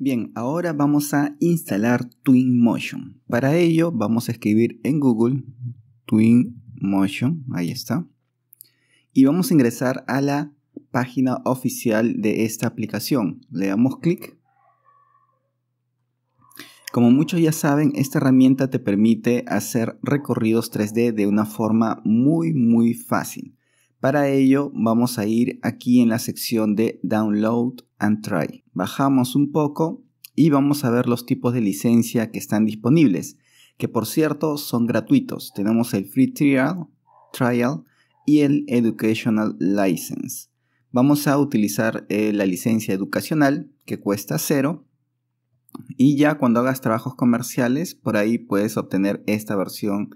Bien, ahora vamos a instalar Twinmotion. Para ello vamos a escribir en Google Twinmotion, ahí está. Y vamos a ingresar a la página oficial de esta aplicación. Le damos clic. Como muchos ya saben, esta herramienta te permite hacer recorridos 3D de una forma muy muy fácil. Para ello vamos a ir aquí en la sección de Download and Try. Bajamos un poco y vamos a ver los tipos de licencia que están disponibles, que por cierto son gratuitos. Tenemos el Free Trial, trial y el Educational License. Vamos a utilizar eh, la licencia educacional que cuesta cero y ya cuando hagas trabajos comerciales por ahí puedes obtener esta versión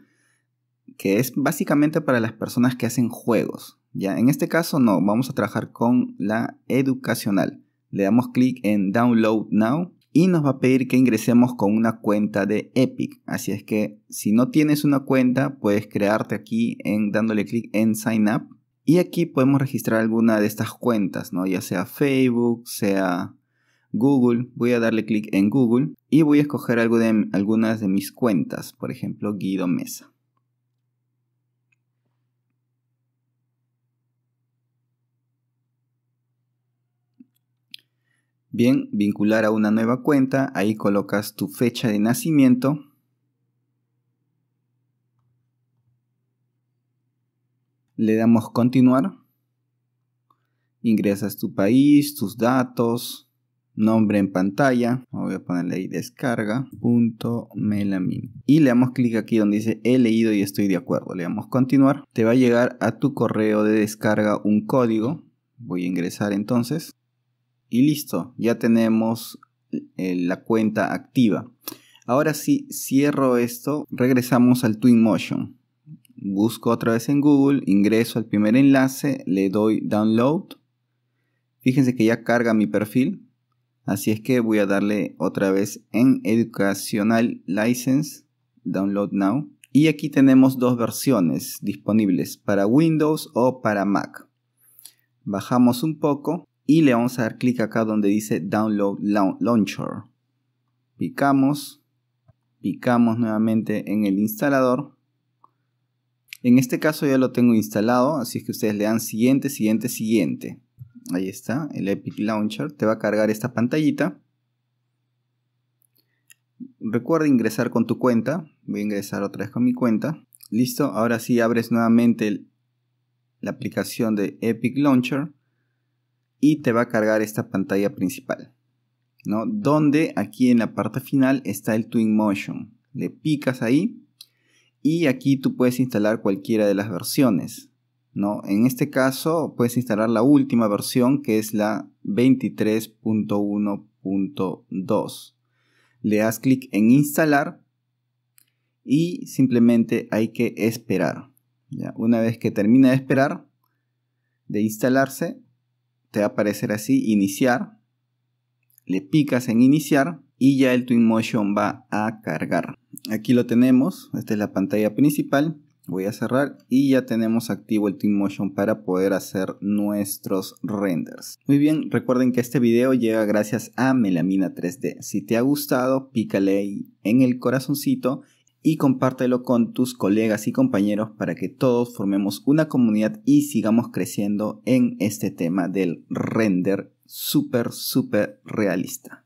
que es básicamente para las personas que hacen juegos. Ya en este caso no, vamos a trabajar con la educacional le damos clic en Download Now y nos va a pedir que ingresemos con una cuenta de Epic. Así es que si no tienes una cuenta, puedes crearte aquí en dándole clic en Sign Up. Y aquí podemos registrar alguna de estas cuentas, ¿no? ya sea Facebook, sea Google. Voy a darle clic en Google y voy a escoger algo de, algunas de mis cuentas, por ejemplo Guido Mesa. Bien, vincular a una nueva cuenta, ahí colocas tu fecha de nacimiento. Le damos continuar. Ingresas tu país, tus datos, nombre en pantalla. Voy a ponerle ahí descarga. Y le damos clic aquí donde dice he leído y estoy de acuerdo. Le damos continuar. Te va a llegar a tu correo de descarga un código. Voy a ingresar entonces y listo, ya tenemos eh, la cuenta activa. Ahora sí, cierro esto, regresamos al Twinmotion. Busco otra vez en Google, ingreso al primer enlace, le doy download. Fíjense que ya carga mi perfil, así es que voy a darle otra vez en Educational License, download now. Y aquí tenemos dos versiones disponibles para Windows o para Mac. Bajamos un poco y le vamos a dar clic acá donde dice Download Launcher. Picamos, picamos nuevamente en el instalador. En este caso ya lo tengo instalado, así es que ustedes le dan siguiente, siguiente, siguiente. Ahí está, el Epic Launcher. Te va a cargar esta pantallita. Recuerda ingresar con tu cuenta. Voy a ingresar otra vez con mi cuenta. Listo, ahora sí abres nuevamente la aplicación de Epic Launcher y te va a cargar esta pantalla principal, ¿no? Donde aquí en la parte final está el Twinmotion. Le picas ahí y aquí tú puedes instalar cualquiera de las versiones, ¿no? En este caso puedes instalar la última versión que es la 23.1.2. Le das clic en instalar y simplemente hay que esperar. ¿ya? Una vez que termina de esperar, de instalarse, te va a aparecer así, iniciar, le picas en iniciar y ya el Twinmotion va a cargar. Aquí lo tenemos, esta es la pantalla principal, voy a cerrar y ya tenemos activo el Twinmotion para poder hacer nuestros renders. Muy bien, recuerden que este video llega gracias a Melamina 3D. Si te ha gustado, pícale en el corazoncito y compártelo con tus colegas y compañeros para que todos formemos una comunidad y sigamos creciendo en este tema del render súper, súper realista.